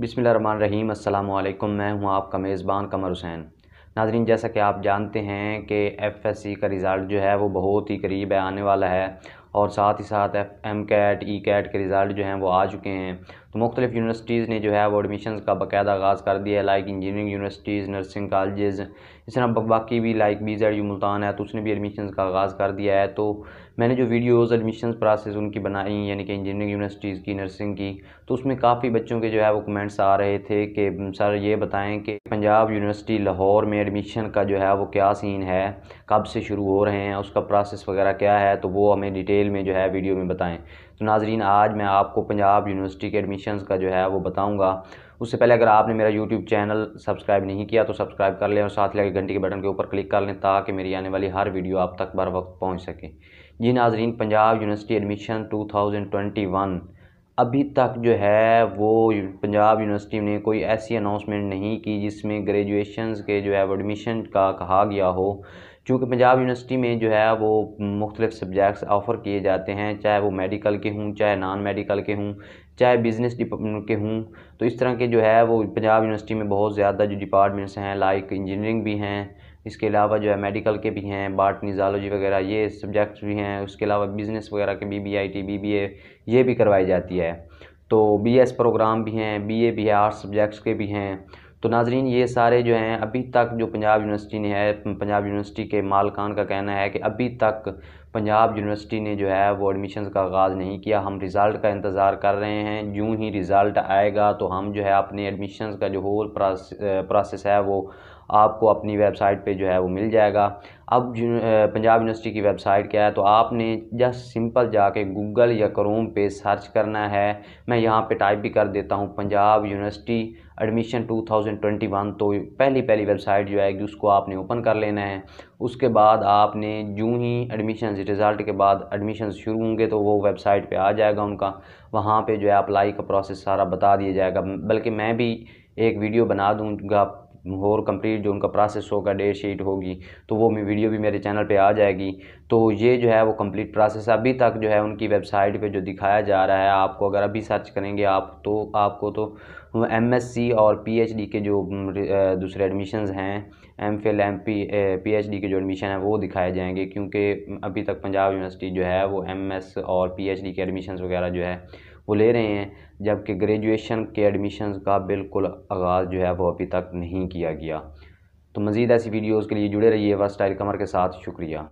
बिसमान रहीम मैं हूँ आपका मेज़बान कमर हुसैन नाजरीन जैसा कि आप जानते हैं कि एफ एस सी का रिज़ल्ट जो है वो बहुत ही करीब है आने वाला है और साथ ही साथ F M CAT E CAT के रिज़ल्ट जो हैं वो आ चुके हैं तो मुख्तलिफ़ यूनिवर्सिटीज़ ने जो है वो एडमिशन का बाकायदा आगाज़ कर दिया है like engineering universities nursing college इस तरह बाकी भी like B Z U Multan है तो उसने भी एडमिशन का आगाज़ कर दिया है तो मैंने जो वीडियोज़ एडमिशन प्रोसेस उनकी बनाई यानी कि इंजीनियरिंग यूनिवर्सिटीज़ की नर्सिंग की तो उसमें काफ़ी बच्चों के जो है वो कमेंट्स आ रहे थे कि सर ये बताएँ कि पंजाब यूनिवर्सिटी लाहौर में एडमिशन का जो है वो क्या सीन है कब से शुरू हो रहे हैं उसका प्रोसेस वगैरह क्या है तो वो हमें डिटेल डिटेल में जो है वीडियो में बताएं तो नाजरीन आज मैं आपको पंजाब यूनिवर्सिटी के एडमिशन्स का जो है वो बताऊँगा उससे पहले अगर आपने मेरा यूट्यूब चैनल सब्सक्राइब नहीं किया तो सब्सक्राइब कर लें और साथ लगे घंटे के बटन के ऊपर क्लिक कर लें ताकि मेरी आने वाली हर वीडियो आप तक बर वक्त पहुँच सके जी नाजरीन पंजाब यूनिवर्सिटी एडमिशन टू अभी तक जो है वो पंजाब यूनिवर्सिटी ने कोई ऐसी अनाउंसमेंट नहीं की जिसमें ग्रेजुएशन के जो है वो एडमिशन का कहा गया हो चूँकि पंजाब यूनिवर्सिटी में जो है वो मुख्तलिफ सब्जेक्ट्स ऑफ़र किए जाते हैं चाहे वो मेडिकल के हों चाहे नॉन मेडिकल के हों चाहे बिज़नेस के हों तो इस तरह के जो है वो पंजाब यूनिवर्सिटी में बहुत ज़्यादा जो डिपार्टमेंट्स हैं लाइक इंजीनियरिंग भी हैं इसके अलावा जो है मेडिकल के भी हैं बाटनी जालोजी वगैरह ये सब्जेक्ट्स भी हैं उसके अलावा बिज़नेस वगैरह के B B I T B B A ये भी करवाई जाती है तो बी एस प्रोग्राम भी हैं बी ए भी है आर्ट्स सब्जेक्ट्स के भी हैं तो नाजरीन ये सारे जो हैं अभी तक जो पंजाब यूनिवर्सिटी ने है पंजाब यूनिवर्सिटी के मालकान का कहना है कि अभी तक पंजाब यूनिवर्सिटी ने जो है वो एडमिशन का आगाज़ नहीं किया हम रिज़ल्ट का इंतज़ार कर रहे हैं जूँ ही रिज़ल्ट आएगा तो हम जो है अपने एडमिशन का जो होल प्रोसेस है वो आपको अपनी वेबसाइट पे जो है वो मिल जाएगा अब पंजाब यूनिवर्सिटी की वेबसाइट क्या है तो आपने जस्ट सिंपल जाके गूगल या क्रोम पे सर्च करना है मैं यहाँ पे टाइप भी कर देता हूँ पंजाब यूनिवर्सिटी एडमिशन 2021 तो पहली पहली वेबसाइट जो है उसको आपने ओपन कर लेना है उसके बाद आपने जूँ ही एडमिशन रिज़ल्ट के बाद एडमिशन शुरू होंगे तो वो वेबसाइट पर आ जाएगा उनका वहाँ पर जो है अप्लाई का प्रोसेस सारा बता दिया जाएगा बल्कि मैं भी एक वीडियो बना दूँगा और कंप्लीट जो उनका प्रोसेस होगा डेट शीट होगी तो वो वीडियो भी मेरे चैनल पे आ जाएगी तो ये जो है वो कंप्लीट प्रोसेस अभी तक जो है उनकी वेबसाइट पे जो दिखाया जा रहा है आपको अगर अभी सर्च करेंगे आप तो आपको तो एम और पी के जो दूसरे एडमिशन हैं M Phil M P P H D के जो एडमिशन है वो दिखाए जाएंगे क्योंकि अभी तक पंजाब यूनिवर्सिटी जो है वो एम एस और पी एच डी के एडमिशन वगैरह जो है वो ले रहे हैं जबकि ग्रेजुएशन के एडमिशन का बिल्कुल आगाज़ जो है वो अभी तक नहीं किया गया तो मज़ीद ऐसी वीडियोज़ के लिए जुड़े रहिए वस्टाइल कमर के साथ शुक्रिया